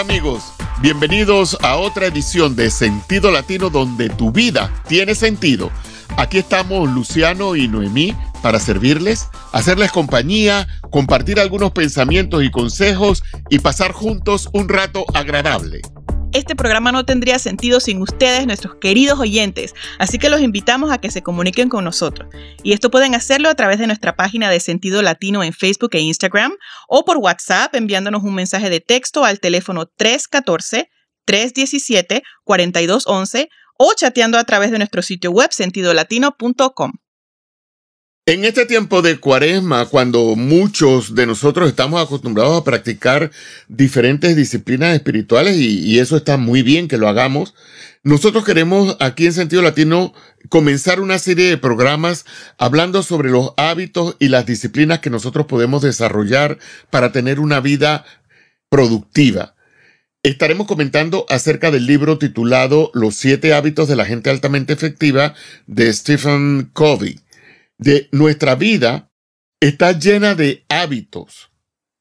amigos, bienvenidos a otra edición de Sentido Latino donde tu vida tiene sentido. Aquí estamos Luciano y Noemí para servirles, hacerles compañía, compartir algunos pensamientos y consejos y pasar juntos un rato agradable. Este programa no tendría sentido sin ustedes, nuestros queridos oyentes, así que los invitamos a que se comuniquen con nosotros. Y esto pueden hacerlo a través de nuestra página de Sentido Latino en Facebook e Instagram o por WhatsApp enviándonos un mensaje de texto al teléfono 314 317 4211 o chateando a través de nuestro sitio web sentidolatino.com. En este tiempo de cuaresma, cuando muchos de nosotros estamos acostumbrados a practicar diferentes disciplinas espirituales, y, eso está muy bien que lo hagamos, nosotros queremos aquí en Sentido Latino comenzar una serie de programas hablando sobre los hábitos y las disciplinas que nosotros podemos desarrollar para tener una vida productiva. Estaremos comentando acerca del libro titulado Los siete hábitos de la gente altamente efectiva de Stephen Covey de nuestra vida está llena de hábitos.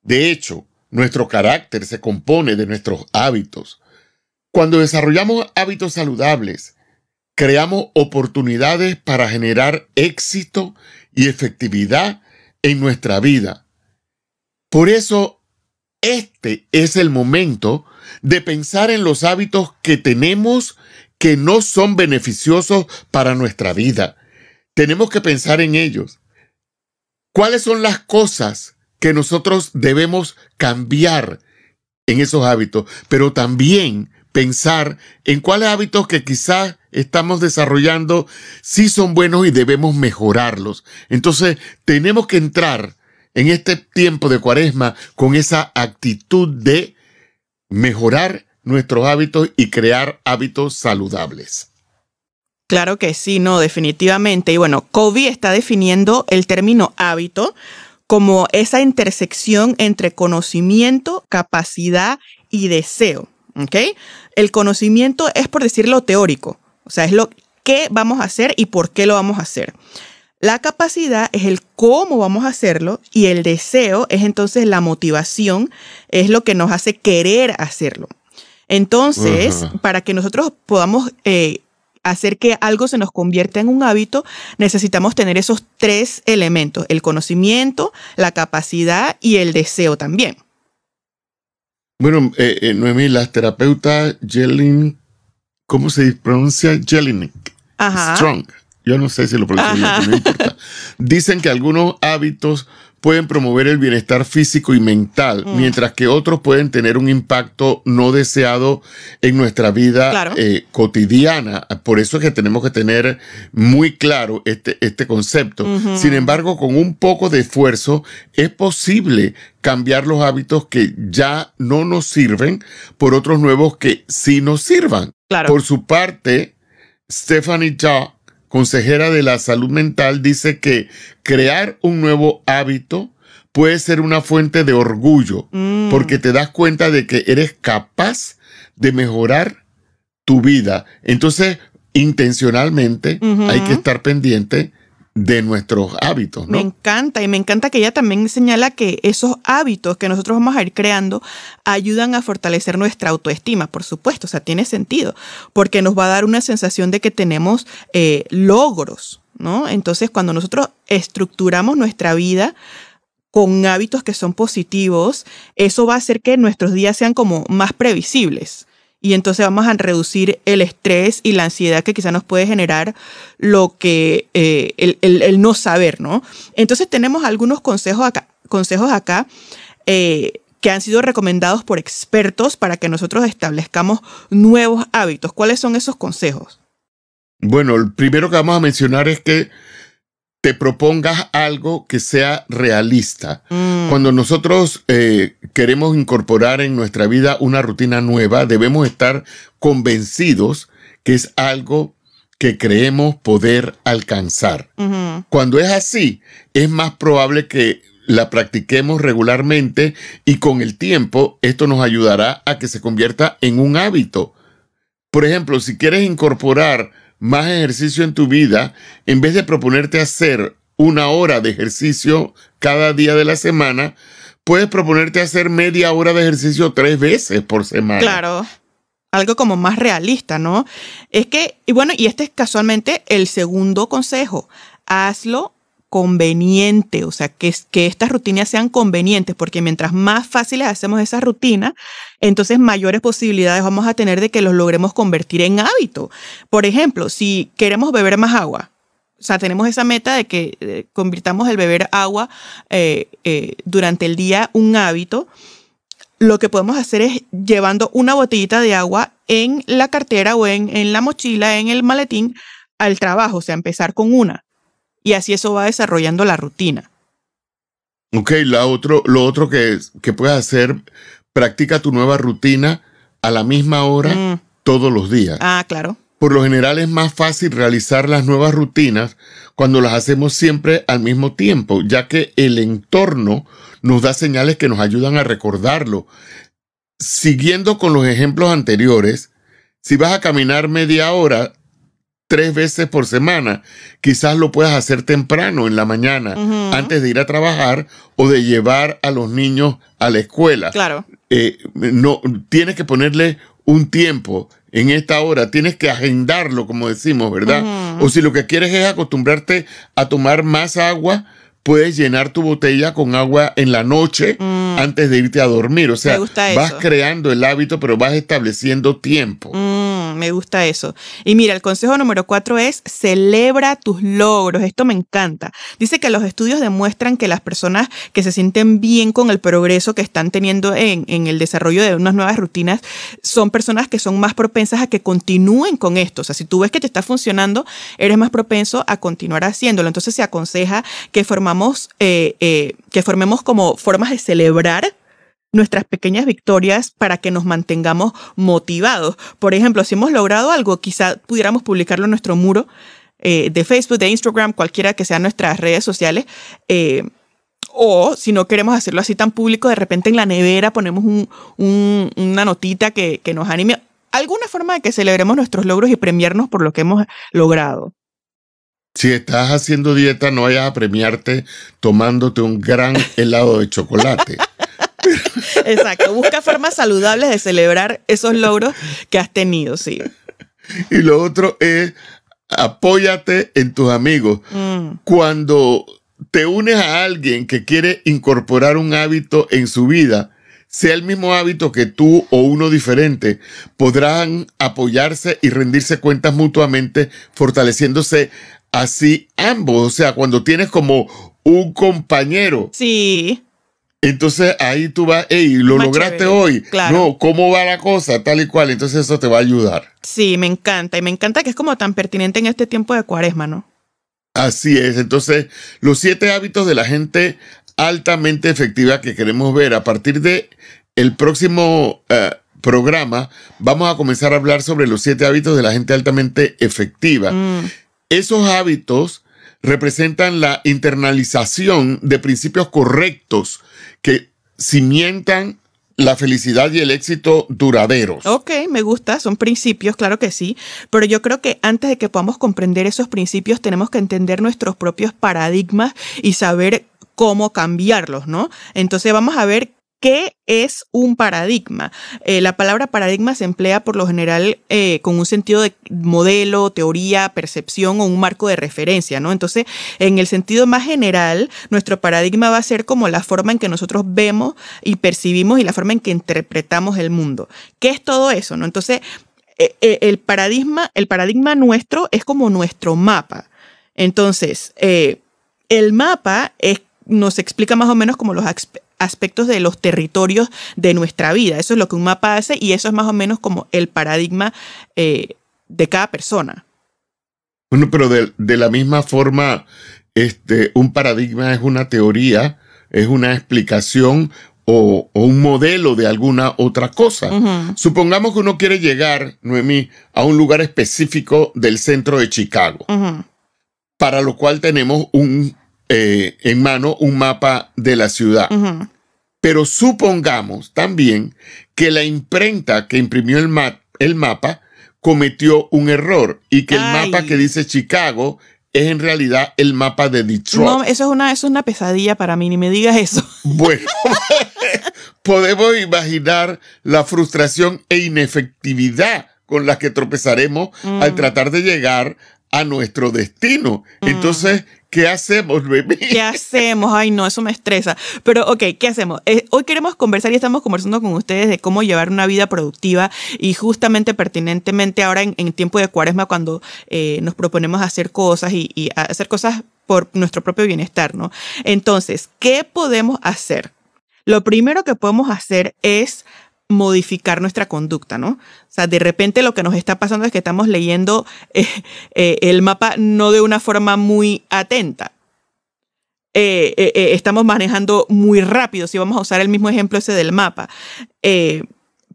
De hecho, nuestro carácter se compone de nuestros hábitos. Cuando desarrollamos hábitos saludables, creamos oportunidades para generar éxito y efectividad en nuestra vida. Por eso, este es el momento de pensar en los hábitos que tenemos que no son beneficiosos para nuestra vida tenemos que pensar en ellos. ¿Cuáles son las cosas que nosotros debemos cambiar en esos hábitos? Pero también pensar en cuáles hábitos que quizás estamos desarrollando sí son buenos y debemos mejorarlos. Entonces, tenemos que entrar en este tiempo de cuaresma con esa actitud de mejorar nuestros hábitos y crear hábitos saludables. Claro que sí, no, definitivamente. Y bueno, Kobe está definiendo el término hábito como esa intersección entre conocimiento, capacidad y deseo. ¿Ok? El conocimiento es, por decirlo, teórico. O sea, es lo que vamos a hacer y por qué lo vamos a hacer. La capacidad es el cómo vamos a hacerlo y el deseo es entonces la motivación, es lo que nos hace querer hacerlo. Entonces, para que nosotros podamos eh, hacer que algo se nos convierta en un hábito, necesitamos tener esos tres elementos, el conocimiento, la capacidad y el deseo también. Bueno, eh, eh, Noemí, las terapeutas Jelin, ¿cómo se pronuncia Jelinek? Ajá. Strong. Yo no sé si lo pronuncio bien, no importa. Dicen que algunos hábitos pueden promover el bienestar físico y mental, mm. mientras que otros pueden tener un impacto no deseado en nuestra vida eh, cotidiana. Por eso es que tenemos que tener muy claro este, este concepto. Sin embargo, con un poco de esfuerzo es posible cambiar los hábitos que ya no nos sirven por otros nuevos que sí nos sirvan. Por su parte, Stephanie Chao, consejera de la salud mental, dice que crear un nuevo hábito puede ser una fuente de orgullo, mm. porque te das cuenta de que eres capaz de mejorar tu vida. Entonces, intencionalmente, hay que estar pendiente de nuestros hábitos. Me encanta y me encanta que ella también señala que esos hábitos que nosotros vamos a ir creando ayudan a fortalecer nuestra autoestima, por supuesto, o sea, tiene sentido, porque nos va a dar una sensación de que tenemos eh, logros, entonces, cuando nosotros estructuramos nuestra vida con hábitos que son positivos, eso va a hacer que nuestros días sean como más previsibles. Y entonces vamos a reducir el estrés y la ansiedad que quizá nos puede generar lo que eh, el, no saber, ¿no? Entonces tenemos algunos consejos acá, consejos acá eh, que han sido recomendados por expertos para que nosotros establezcamos nuevos hábitos. ¿Cuáles son esos consejos? Bueno, el primero que vamos a mencionar es que te propongas algo que sea realista. Mm. Cuando nosotros eh, queremos incorporar en nuestra vida una rutina nueva, debemos estar convencidos que es algo que creemos poder alcanzar. Cuando es así, es más probable que la practiquemos regularmente y con el tiempo esto nos ayudará a que se convierta en un hábito. Por ejemplo, si quieres incorporar más ejercicio en tu vida, en vez de proponerte hacer una hora de ejercicio cada día de la semana, puedes proponerte hacer media hora de ejercicio tres veces por semana. Claro. Algo como más realista, ¿no? Es que, y bueno, y este es casualmente el segundo consejo. Hazlo conveniente, o sea, que, estas rutinas sean convenientes, porque mientras más fáciles hacemos esa rutina, entonces mayores posibilidades vamos a tener de que los logremos convertir en hábito. Por ejemplo, si queremos beber más agua, o sea, tenemos esa meta de que convirtamos el beber agua eh, eh, durante el día un hábito, lo que podemos hacer es llevando una botellita de agua en la cartera o en la mochila, en el maletín, al trabajo, o sea, empezar con una y así eso va desarrollando la rutina. Ok, otro, lo otro que, que puedes hacer, practica tu nueva rutina a la misma hora mm. todos los días. Ah, claro. Por lo general es más fácil realizar las nuevas rutinas cuando las hacemos siempre al mismo tiempo, ya que el entorno nos da señales que nos ayudan a recordarlo. Siguiendo con los ejemplos anteriores, si vas a caminar media hora, tres veces por semana, quizás lo puedas hacer temprano en la mañana, antes de ir a trabajar o de llevar a los niños a la escuela. Claro. Eh, no, tienes que ponerle un tiempo en esta hora, tienes que agendarlo, como decimos, ¿verdad? O si lo que quieres es acostumbrarte a tomar más agua, puedes llenar tu botella con agua en la noche mm. antes de irte a dormir. O sea, vas creando el hábito, pero vas estableciendo tiempo. Mm me gusta eso. Y mira, el consejo número cuatro es celebra tus logros. Esto me encanta. Dice que los estudios demuestran que las personas que se sienten bien con el progreso que están teniendo en, el desarrollo de unas nuevas rutinas son personas que son más propensas a que continúen con esto. O sea, si tú ves que te está funcionando, eres más propenso a continuar haciéndolo. Entonces se aconseja que formamos, eh, eh, que formemos como formas de celebrar nuestras pequeñas victorias para que nos mantengamos motivados. Por ejemplo, si hemos logrado algo, quizá pudiéramos publicarlo en nuestro muro eh, de Facebook, de Instagram, cualquiera que sean nuestras redes sociales. Eh, o si no queremos hacerlo así tan público, de repente en la nevera ponemos una notita que, que nos anime. Alguna forma de que celebremos nuestros logros y premiarnos por lo que hemos logrado. Si estás haciendo dieta, no vayas a premiarte tomándote un gran helado de chocolate. Exacto, busca formas saludables de celebrar esos logros que has tenido, sí. Y lo otro es apóyate en tus amigos. Mm. Cuando te unes a alguien que quiere incorporar un hábito en su vida, sea el mismo hábito que tú o uno diferente, podrán apoyarse y rendirse cuentas mutuamente, fortaleciéndose así ambos. O sea, cuando tienes como un compañero. Sí entonces ahí tú vas, hey, lo lograste hoy. Claro. No, ¿cómo va la cosa? Tal y cual. Entonces eso te va a ayudar. Sí, me encanta. Y me encanta que es como tan pertinente en este tiempo de cuaresma, ¿no? Así es. Entonces, los siete hábitos de la gente altamente efectiva que queremos ver a partir de el próximo eh, programa, vamos a comenzar a hablar sobre los siete hábitos de la gente altamente efectiva. Mm. Esos hábitos representan la internalización de principios correctos que cimientan la felicidad y el éxito duraderos. Ok, me gusta, son principios, claro que sí, pero yo creo que antes de que podamos comprender esos principios tenemos que entender nuestros propios paradigmas y saber cómo cambiarlos, ¿no? Entonces vamos a ver ¿Qué es un paradigma? Eh, la palabra paradigma se emplea por lo general eh, con un sentido de modelo, teoría, percepción o un marco de referencia, ¿no? Entonces, en el sentido más general, nuestro paradigma va a ser como la forma en que nosotros vemos y percibimos y la forma en que interpretamos el mundo. ¿Qué es todo eso, no? Entonces, eh, el, paradigma, el paradigma nuestro es como nuestro mapa. Entonces, el mapa nos explica más o menos como los aspectos aspectos de los territorios de nuestra vida. Eso es lo que un mapa hace y eso es más o menos como el paradigma eh, de cada persona. Bueno, pero de, la misma forma, este, un paradigma es una teoría, es una explicación o, un modelo de alguna otra cosa. Supongamos que uno quiere llegar, Noemí, a un lugar específico del centro de Chicago, para lo cual tenemos un eh, en mano un mapa de la ciudad. Pero supongamos también que la imprenta que imprimió el, el mapa cometió un error y que el mapa que dice Chicago es en realidad el mapa de Detroit. No, eso es una, es una pesadilla para mí, ni me digas eso. Bueno, podemos imaginar la frustración e inefectividad con las que tropezaremos al mm. tratar de llegar a nuestro destino. Mm. Entonces, ¿Qué hacemos, bebé? ¿Qué hacemos? Ay, no, eso me estresa. Pero, ok, ¿qué hacemos? Eh, hoy queremos conversar y estamos conversando con ustedes de cómo llevar una vida productiva y justamente pertinentemente ahora en, tiempo de cuaresma cuando eh, nos proponemos hacer cosas y, y hacer cosas por nuestro propio bienestar, ¿no? Entonces, ¿qué podemos hacer? Lo primero que podemos hacer es modificar nuestra conducta, ¿no? O sea, de repente lo que nos está pasando es que estamos leyendo eh, eh, el mapa no de una forma muy atenta. Eh, estamos manejando muy rápido, si vamos a usar el mismo ejemplo ese del mapa.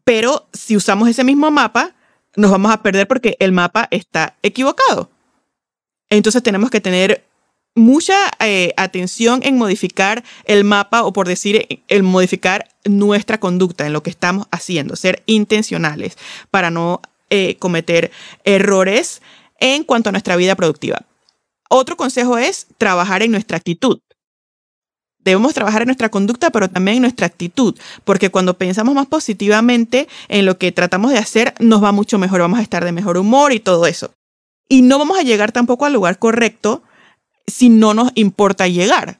pero si usamos ese mismo mapa, nos vamos a perder porque el mapa está equivocado. Entonces tenemos que tener mucha eh, atención en modificar el mapa o por decir, el modificar nuestra conducta en lo que estamos haciendo, ser intencionales para no eh, cometer errores en cuanto a nuestra vida productiva. Otro consejo es trabajar en nuestra actitud. Debemos trabajar en nuestra conducta, pero también en nuestra actitud, porque cuando pensamos más positivamente en lo que tratamos de hacer, nos va mucho mejor, vamos a estar de mejor humor y todo eso. Y no vamos a llegar tampoco al lugar correcto si no nos importa llegar.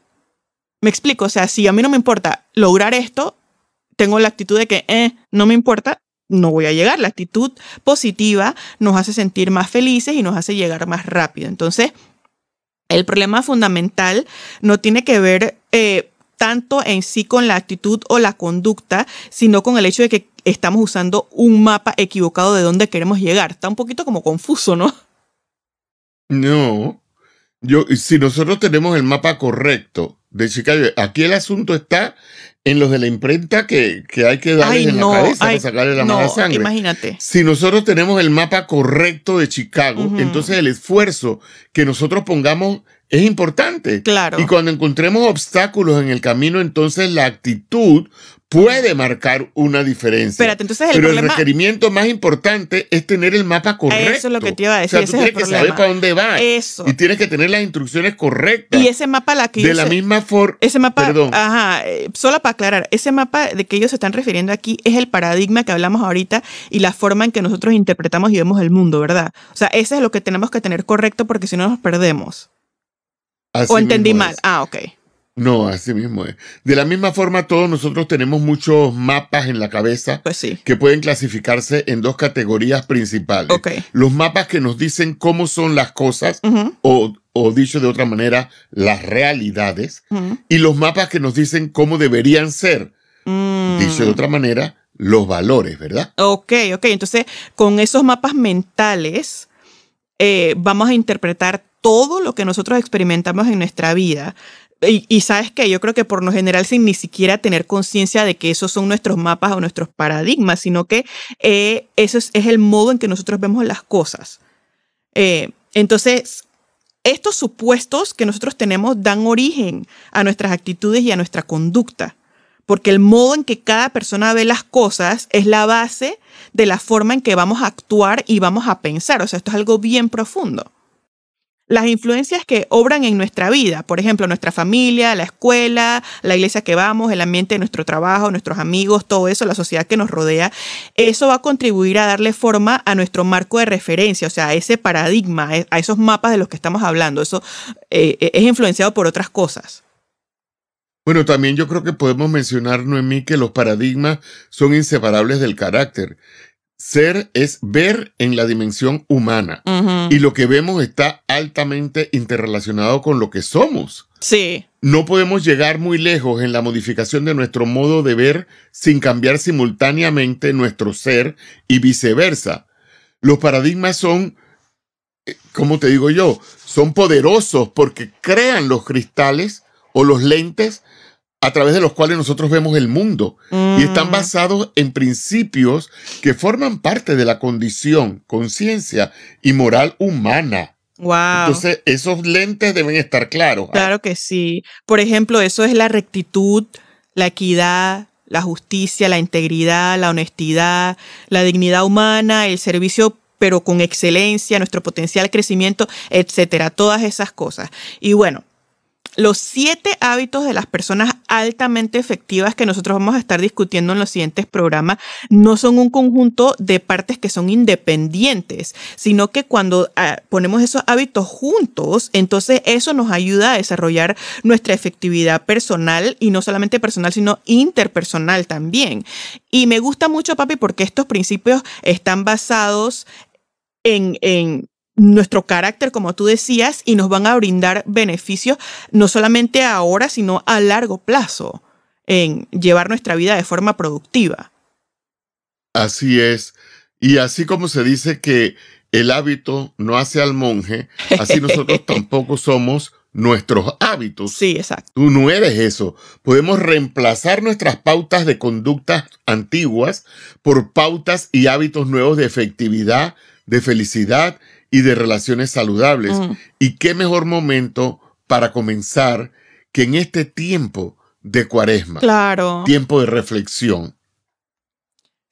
Me explico, o sea, si a mí no me importa lograr esto, tengo la actitud de que eh, no me importa, no voy a llegar. La actitud positiva nos hace sentir más felices y nos hace llegar más rápido. Entonces, el problema fundamental no tiene que ver eh, tanto en sí con la actitud o la conducta, sino con el hecho de que estamos usando un mapa equivocado de dónde queremos llegar. Está un poquito como confuso, ¿no? No, yo, si nosotros tenemos el mapa correcto de Chicago, aquí el asunto está en los de la imprenta que, hay que darle en la cabeza para sacarle la no, mala sangre. Imagínate. Si nosotros tenemos el mapa correcto de Chicago, entonces el esfuerzo que nosotros pongamos es importante. Claro. Y cuando encontremos obstáculos en el camino, entonces la actitud puede marcar una diferencia. entonces el Pero el requerimiento más importante es tener el mapa correcto. Eso es lo que te iba a decir. O sea, tú tienes que saber para dónde vas. Eso. Y tienes que tener las instrucciones correctas. Y ese mapa la que De la misma forma. Ese mapa. Perdón. Eh, solo para aclarar, ese mapa de que ellos se están refiriendo aquí es el paradigma que hablamos ahorita y la forma en que nosotros interpretamos y vemos el mundo, ¿verdad? O sea, ese es lo que tenemos que tener correcto porque si no nos perdemos o entendí mal. Ah, ok. No, así mismo es. De la misma forma, todos nosotros tenemos muchos mapas en la cabeza pues que pueden clasificarse en dos categorías principales. Los mapas que nos dicen cómo son las cosas o, dicho de otra manera, las realidades. Y los mapas que nos dicen cómo deberían ser. Mm. Dicho de otra manera, los valores, ¿verdad? Ok, ok. Entonces, con esos mapas mentales eh, vamos a interpretar todo lo que nosotros experimentamos en nuestra vida. Y, sabes que yo creo que por lo general sin ni siquiera tener conciencia de que esos son nuestros mapas o nuestros paradigmas, sino que eh, eso es, el modo en que nosotros vemos las cosas. Eh, entonces, estos supuestos que nosotros tenemos dan origen a nuestras actitudes y a nuestra conducta, porque el modo en que cada persona ve las cosas es la base de la forma en que vamos a actuar y vamos a pensar. O sea, esto es algo bien profundo las influencias que obran en nuestra vida, por ejemplo, nuestra familia, la escuela, la iglesia que vamos, el ambiente de nuestro trabajo, nuestros amigos, todo eso, la sociedad que nos rodea, eso va a contribuir a darle forma a nuestro marco de referencia, o sea, a ese paradigma, a esos mapas de los que estamos hablando. Eso eh, eh, es influenciado por otras cosas. Bueno, también yo creo que podemos mencionar, Noemí, que los paradigmas son inseparables del carácter ser es ver en la dimensión humana. Y lo que vemos está altamente interrelacionado con lo que somos. Sí. No podemos llegar muy lejos en la modificación de nuestro modo de ver sin cambiar simultáneamente nuestro ser y viceversa. Los paradigmas son, eh, como te digo yo, son poderosos porque crean los cristales o los lentes a través de los cuales nosotros vemos el mundo y están mm. basados en principios que forman parte de la condición, conciencia y moral humana. Entonces, esos lentes deben estar claros. Claro que sí. Por ejemplo, eso es la rectitud, la equidad, la justicia, la integridad, la honestidad, la dignidad humana, el servicio pero con excelencia, nuestro potencial crecimiento, etcétera, todas esas cosas. Y bueno, los siete hábitos de las personas altamente efectivas que nosotros vamos a estar discutiendo en los siguientes programas no son un conjunto de partes que son independientes, sino que cuando ah, ponemos esos hábitos juntos, entonces eso nos ayuda a desarrollar nuestra efectividad personal y no solamente personal, sino interpersonal también. Y me gusta mucho, papi, porque estos principios están basados en nuestro carácter, como tú decías, y nos van a brindar beneficios no solamente ahora, sino a largo plazo en llevar nuestra vida de forma productiva. Así es. Y así como se dice que el hábito no hace al monje, así nosotros tampoco somos nuestros hábitos. Sí, exacto. Tú no eres eso. Podemos reemplazar nuestras pautas de conductas antiguas por pautas y hábitos nuevos de efectividad, de felicidad y de relaciones saludables. Mm. Y qué mejor momento para comenzar que en este tiempo de cuaresma. Claro. Tiempo de reflexión.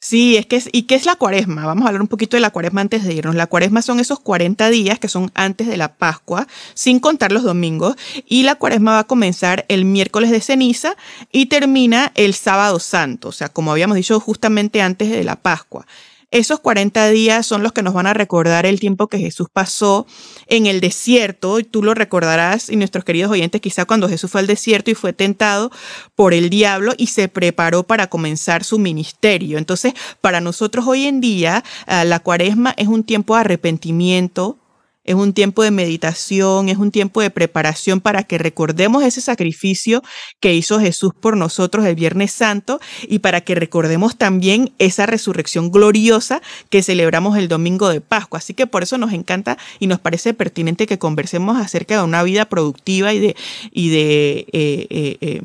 Sí, es que ¿y qué es la cuaresma? Vamos a hablar un poquito de la cuaresma antes de irnos. La cuaresma son esos 40 días que son antes de la Pascua, sin contar los domingos, y la cuaresma va a comenzar el miércoles de ceniza y termina el sábado santo, o sea, como habíamos dicho justamente antes de la Pascua. Esos 40 días son los que nos van a recordar el tiempo que Jesús pasó en el desierto. Y tú lo recordarás y nuestros queridos oyentes quizá cuando Jesús fue al desierto y fue tentado por el diablo y se preparó para comenzar su ministerio. Entonces, para nosotros hoy en día, ah, la cuaresma es un tiempo de arrepentimiento, es un tiempo de meditación, es un tiempo de preparación para que recordemos ese sacrificio que hizo Jesús por nosotros el Viernes Santo y para que recordemos también esa resurrección gloriosa que celebramos el domingo de Pascua. Así que por eso nos encanta y nos parece pertinente que conversemos acerca de una vida productiva y de, y de eh, eh, eh,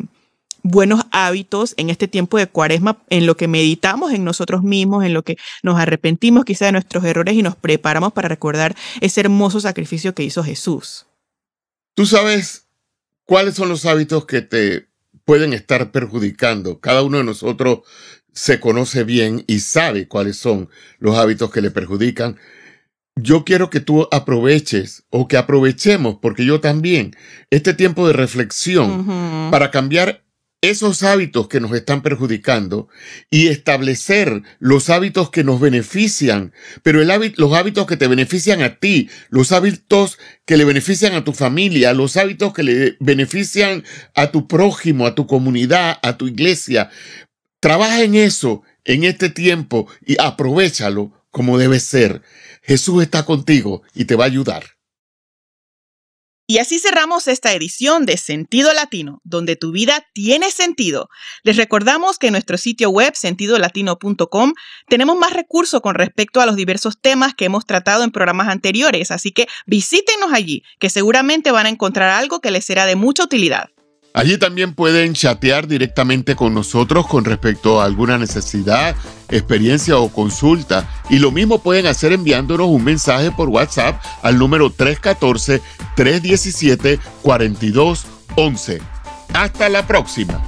buenos hábitos en este tiempo de cuaresma, en lo que meditamos en nosotros mismos, en lo que nos arrepentimos quizá de nuestros errores y nos preparamos para recordar ese hermoso sacrificio que hizo Jesús. Tú sabes cuáles son los hábitos que te pueden estar perjudicando. Cada uno de nosotros se conoce bien y sabe cuáles son los hábitos que le perjudican. Yo quiero que tú aproveches o que aprovechemos, porque yo también, este tiempo de reflexión para cambiar esos hábitos que nos están perjudicando y establecer los hábitos que nos benefician, pero los hábitos que te benefician a ti, los hábitos que le benefician a tu familia, los hábitos que le benefician a tu prójimo, a tu comunidad, a tu iglesia. Trabaja en eso en este tiempo y aprovechalo como debe ser. Jesús está contigo y te va a ayudar. Y así cerramos esta edición de Sentido Latino, donde tu vida tiene sentido. Les recordamos que en nuestro sitio web sentidolatino.com tenemos más recursos con respecto a los diversos temas que hemos tratado en programas anteriores, así que visítenos allí, que seguramente van a encontrar algo que les será de mucha utilidad. Allí también pueden chatear directamente con nosotros con respecto a alguna necesidad, experiencia o consulta. Y lo mismo pueden hacer enviándonos un mensaje por WhatsApp al número 314-317-4211. Hasta la próxima.